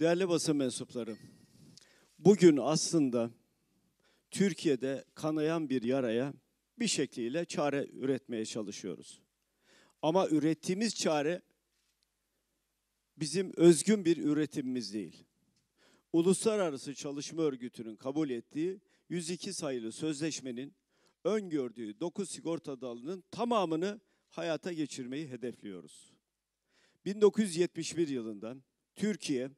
Değerli basın mensupları, bugün aslında Türkiye'de kanayan bir yaraya bir şekliyle çare üretmeye çalışıyoruz. Ama ürettiğimiz çare bizim özgün bir üretimimiz değil. Uluslararası Çalışma Örgütü'nün kabul ettiği 102 sayılı sözleşmenin öngördüğü 9 sigorta dalının tamamını hayata geçirmeyi hedefliyoruz. 1971 yılından Türkiye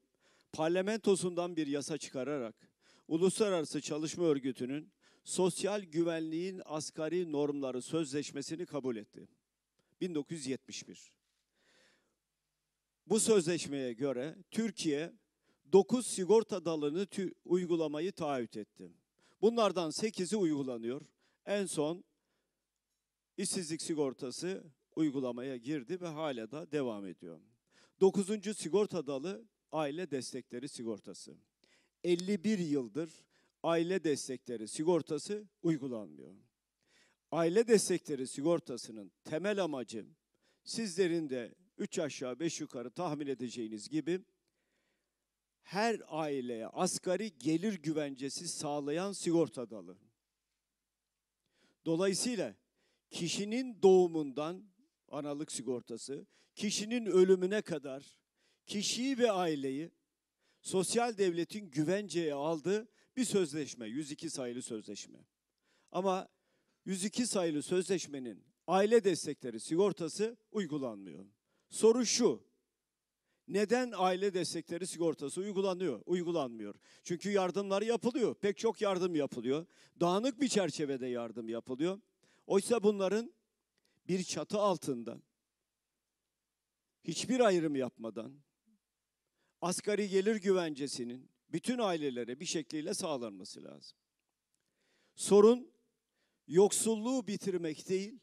parlamentosundan bir yasa çıkararak Uluslararası Çalışma Örgütü'nün sosyal güvenliğin asgari normları sözleşmesini kabul etti. 1971. Bu sözleşmeye göre Türkiye 9 sigorta dalını uygulamayı taahhüt etti. Bunlardan 8'i uygulanıyor. En son işsizlik sigortası uygulamaya girdi ve hala da devam ediyor. 9. sigorta dalı aile destekleri sigortası. 51 yıldır aile destekleri sigortası uygulanmıyor. Aile destekleri sigortasının temel amacı sizlerin de 3 aşağı 5 yukarı tahmin edeceğiniz gibi her aileye asgari gelir güvencesi sağlayan sigorta dalı. Dolayısıyla kişinin doğumundan analık sigortası, kişinin ölümüne kadar kişiyi ve aileyi sosyal devletin güvenceye aldığı bir sözleşme, 102 sayılı sözleşme. Ama 102 sayılı sözleşmenin aile destekleri sigortası uygulanmıyor. Soru şu, neden aile destekleri sigortası uygulanıyor? Uygulanmıyor. Çünkü yardımlar yapılıyor. Pek çok yardım yapılıyor. Dağınık bir çerçevede yardım yapılıyor. Oysa bunların bir çatı altında hiçbir ayrım yapmadan asgari gelir güvencesinin bütün ailelere bir şekliyle sağlanması lazım. Sorun yoksulluğu bitirmek değil,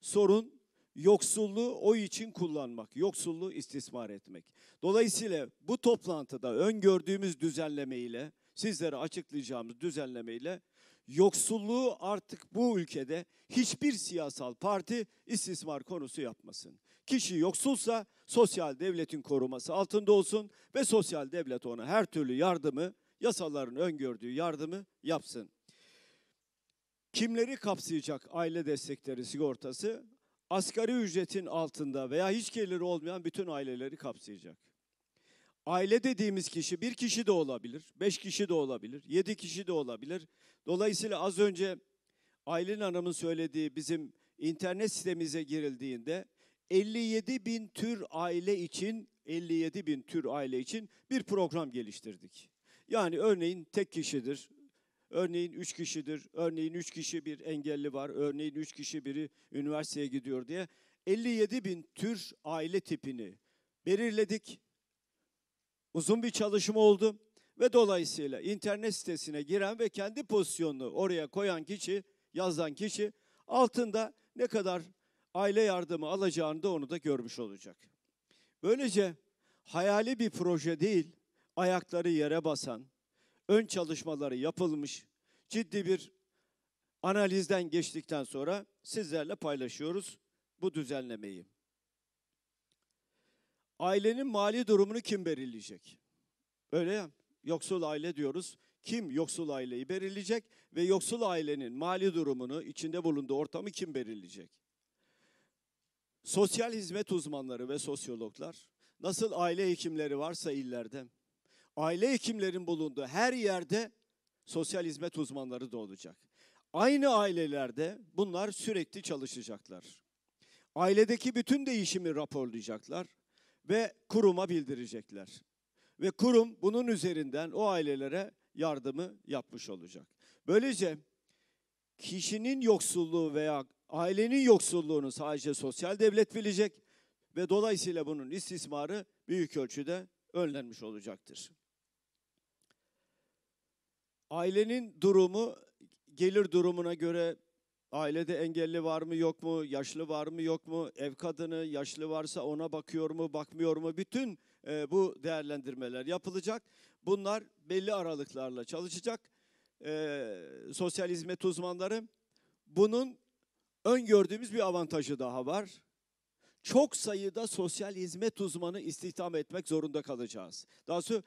sorun yoksulluğu o için kullanmak, yoksulluğu istismar etmek. Dolayısıyla bu toplantıda öngördüğümüz düzenleme ile sizlere açıklayacağımız düzenleme ile yoksulluğu artık bu ülkede hiçbir siyasal parti istismar konusu yapmasın. Kişi yoksulsa sosyal devletin koruması altında olsun ve sosyal devlet ona her türlü yardımı, yasaların öngördüğü yardımı yapsın. Kimleri kapsayacak aile destekleri sigortası? Asgari ücretin altında veya hiç geliri olmayan bütün aileleri kapsayacak. Aile dediğimiz kişi bir kişi de olabilir, beş kişi de olabilir, yedi kişi de olabilir. Dolayısıyla az önce Aylin Hanım'ın söylediği bizim internet sitemize girildiğinde 57 bin tür aile için 57 bin tür aile için bir program geliştirdik. Yani örneğin tek kişidir, örneğin üç kişidir, örneğin üç kişi bir engelli var, örneğin üç kişi biri üniversiteye gidiyor diye 57 bin tür aile tipini belirledik uzun bir çalışma oldu ve dolayısıyla internet sitesine giren ve kendi pozisyonunu oraya koyan kişi, yazan kişi altında ne kadar aile yardımı alacağını da onu da görmüş olacak. Böylece hayali bir proje değil, ayakları yere basan, ön çalışmaları yapılmış, ciddi bir analizden geçtikten sonra sizlerle paylaşıyoruz bu düzenlemeyi. Ailenin mali durumunu kim belirleyecek? Öyle ya, yoksul aile diyoruz. Kim yoksul aileyi belirleyecek ve yoksul ailenin mali durumunu, içinde bulunduğu ortamı kim belirleyecek? Sosyal hizmet uzmanları ve sosyologlar, nasıl aile hekimleri varsa illerde, aile hekimlerin bulunduğu her yerde sosyal hizmet uzmanları da olacak. Aynı ailelerde bunlar sürekli çalışacaklar. Ailedeki bütün değişimi raporlayacaklar ve kuruma bildirecekler. Ve kurum bunun üzerinden o ailelere yardımı yapmış olacak. Böylece kişinin yoksulluğu veya ailenin yoksulluğunu sadece sosyal devlet bilecek ve dolayısıyla bunun istismarı büyük ölçüde önlenmiş olacaktır. Ailenin durumu gelir durumuna göre Ailede engelli var mı yok mu, yaşlı var mı yok mu, ev kadını yaşlı varsa ona bakıyor mu bakmıyor mu bütün e, bu değerlendirmeler yapılacak. Bunlar belli aralıklarla çalışacak e, sosyal hizmet uzmanları. Bunun öngördüğümüz bir avantajı daha var. Çok sayıda sosyal hizmet uzmanı istihdam etmek zorunda kalacağız. Daha sonra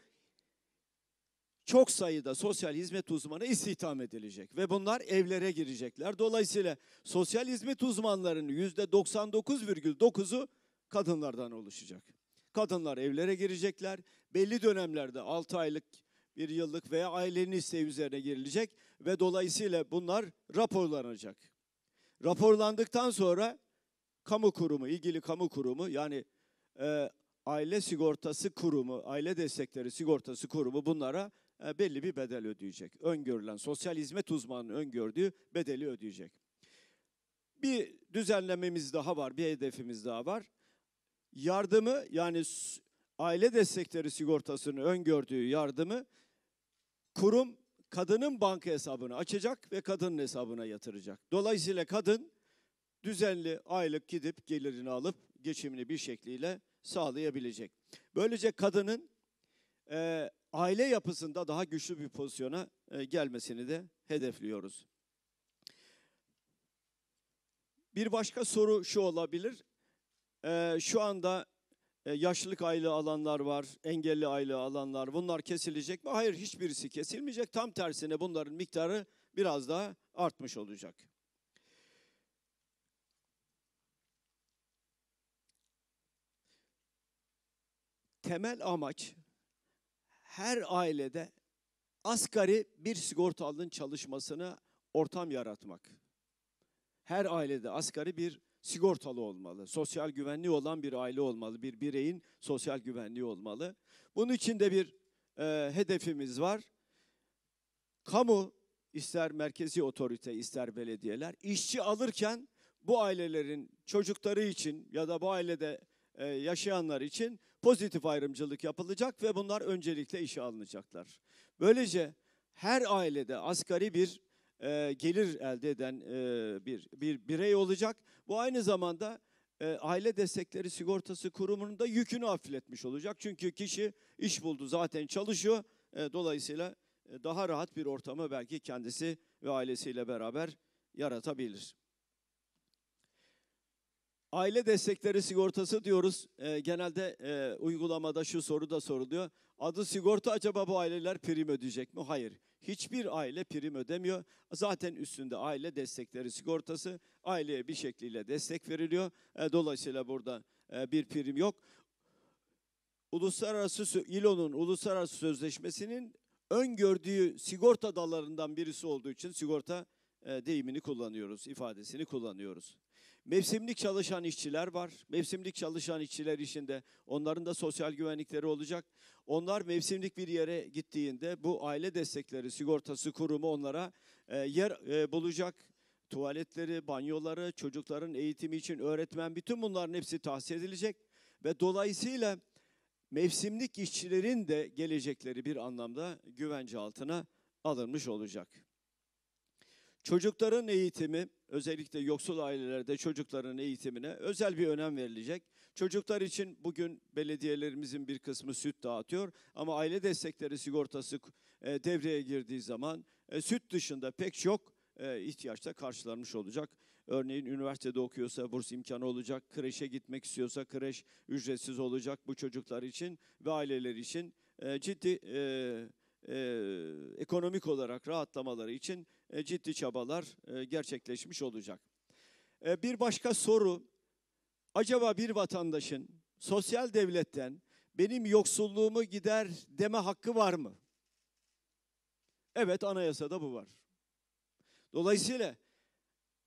çok sayıda sosyal hizmet uzmanı istihdam edilecek ve bunlar evlere girecekler. Dolayısıyla sosyal hizmet uzmanlarının yüzde 99,9'u kadınlardan oluşacak. Kadınlar evlere girecekler. Belli dönemlerde 6 aylık, 1 yıllık veya ailenin isteği üzerine girilecek ve dolayısıyla bunlar raporlanacak. Raporlandıktan sonra kamu kurumu, ilgili kamu kurumu yani e, aile sigortası kurumu, aile destekleri sigortası kurumu bunlara e, belli bir bedel ödeyecek. Öngörülen sosyal hizmet uzmanının öngördüğü bedeli ödeyecek. Bir düzenlememiz daha var, bir hedefimiz daha var. Yardımı yani aile destekleri sigortasının öngördüğü yardımı kurum kadının banka hesabını açacak ve kadının hesabına yatıracak. Dolayısıyla kadın düzenli aylık gidip gelirini alıp geçimini bir şekliyle sağlayabilecek. Böylece kadının e, aile yapısında daha güçlü bir pozisyona e, gelmesini de hedefliyoruz. Bir başka soru şu olabilir. E, şu anda e, yaşlılık aylığı alanlar var, engelli aylığı alanlar. Bunlar kesilecek mi? Hayır hiçbirisi kesilmeyecek. Tam tersine bunların miktarı biraz daha artmış olacak. Temel amaç her ailede asgari bir sigortalının çalışmasına ortam yaratmak. Her ailede asgari bir sigortalı olmalı. Sosyal güvenliği olan bir aile olmalı. Bir bireyin sosyal güvenliği olmalı. Bunun için de bir e, hedefimiz var. Kamu ister merkezi otorite ister belediyeler işçi alırken bu ailelerin çocukları için ya da bu ailede e, yaşayanlar için pozitif ayrımcılık yapılacak ve bunlar öncelikle işe alınacaklar. Böylece her ailede asgari bir e, gelir elde eden e, bir, bir birey olacak. Bu aynı zamanda e, Aile Destekleri Sigortası Kurumu'nun da yükünü hafifletmiş olacak. Çünkü kişi iş buldu zaten çalışıyor. E, dolayısıyla e, daha rahat bir ortamı belki kendisi ve ailesiyle beraber yaratabilir. Aile destekleri sigortası diyoruz. E, genelde e, uygulamada şu soru da soruluyor. Adı sigorta acaba bu aileler prim ödeyecek mi? Hayır. Hiçbir aile prim ödemiyor. Zaten üstünde aile destekleri sigortası. Aileye bir şekliyle destek veriliyor. E, dolayısıyla burada e, bir prim yok. Uluslararası İLO'nun uluslararası sözleşmesinin öngördüğü sigorta dallarından birisi olduğu için sigorta e, deyimini kullanıyoruz, ifadesini kullanıyoruz. Mevsimlik çalışan işçiler var. Mevsimlik çalışan işçiler içinde onların da sosyal güvenlikleri olacak. Onlar mevsimlik bir yere gittiğinde bu aile destekleri sigortası kurumu onlara e, yer e, bulacak. Tuvaletleri, banyoları, çocukların eğitimi için öğretmen bütün bunların hepsi tahsis edilecek ve dolayısıyla mevsimlik işçilerin de gelecekleri bir anlamda güvence altına alınmış olacak. Çocukların eğitimi özellikle yoksul ailelerde çocukların eğitimine özel bir önem verilecek. Çocuklar için bugün belediyelerimizin bir kısmı süt dağıtıyor ama aile destekleri sigortası e, devreye girdiği zaman e, süt dışında pek çok e, ihtiyaçta karşılanmış olacak. Örneğin üniversitede okuyorsa burs imkanı olacak, kreşe gitmek istiyorsa kreş ücretsiz olacak bu çocuklar için ve aileler için. ciddi e, e, ekonomik olarak rahatlamaları için e, ciddi çabalar e, gerçekleşmiş olacak. E, bir başka soru, acaba bir vatandaşın sosyal devletten benim yoksulluğumu gider deme hakkı var mı? Evet anayasada bu var. Dolayısıyla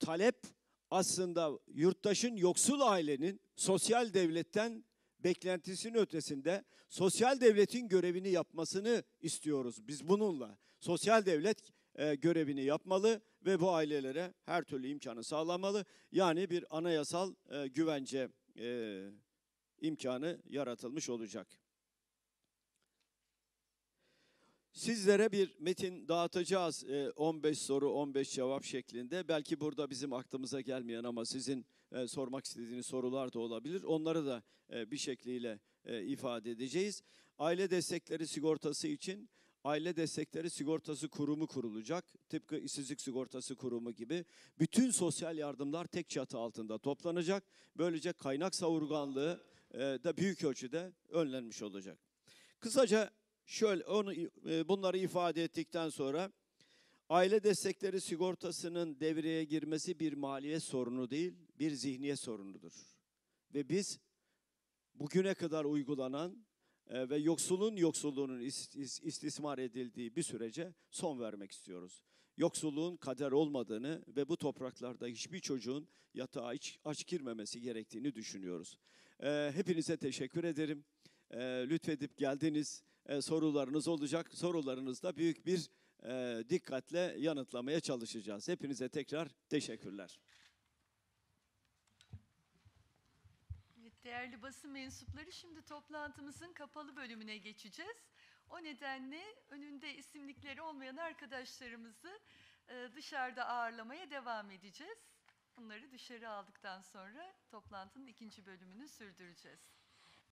talep aslında yurttaşın yoksul ailenin sosyal devletten beklentisinin ötesinde sosyal devletin görevini yapmasını istiyoruz. Biz bununla sosyal devlet e, görevini yapmalı ve bu ailelere her türlü imkanı sağlamalı. Yani bir anayasal e, güvence e, imkanı yaratılmış olacak. Sizlere bir metin dağıtacağız 15 soru 15 cevap şeklinde. Belki burada bizim aklımıza gelmeyen ama sizin sormak istediğiniz sorular da olabilir. Onları da bir şekliyle ifade edeceğiz. Aile destekleri sigortası için Aile Destekleri Sigortası Kurumu kurulacak. Tıpkı işsizlik sigortası kurumu gibi. Bütün sosyal yardımlar tek çatı altında toplanacak. Böylece kaynak savurganlığı e, da büyük ölçüde önlenmiş olacak. Kısaca şöyle onu e, bunları ifade ettikten sonra aile destekleri sigortasının devreye girmesi bir maliye sorunu değil, bir zihniye sorunudur. Ve biz bugüne kadar uygulanan ee, ve yoksulun yoksulluğunun istismar edildiği bir sürece son vermek istiyoruz. Yoksulluğun kader olmadığını ve bu topraklarda hiçbir çocuğun yatağa hiç aç girmemesi gerektiğini düşünüyoruz. Ee, hepinize teşekkür ederim. Ee, lütfedip geldiniz. Sorularınız olacak. Sorularınızda büyük bir e, dikkatle yanıtlamaya çalışacağız. Hepinize tekrar teşekkürler. Değerli basın mensupları şimdi toplantımızın kapalı bölümüne geçeceğiz. O nedenle önünde isimlikleri olmayan arkadaşlarımızı e, dışarıda ağırlamaya devam edeceğiz. Bunları dışarı aldıktan sonra toplantının ikinci bölümünü sürdüreceğiz.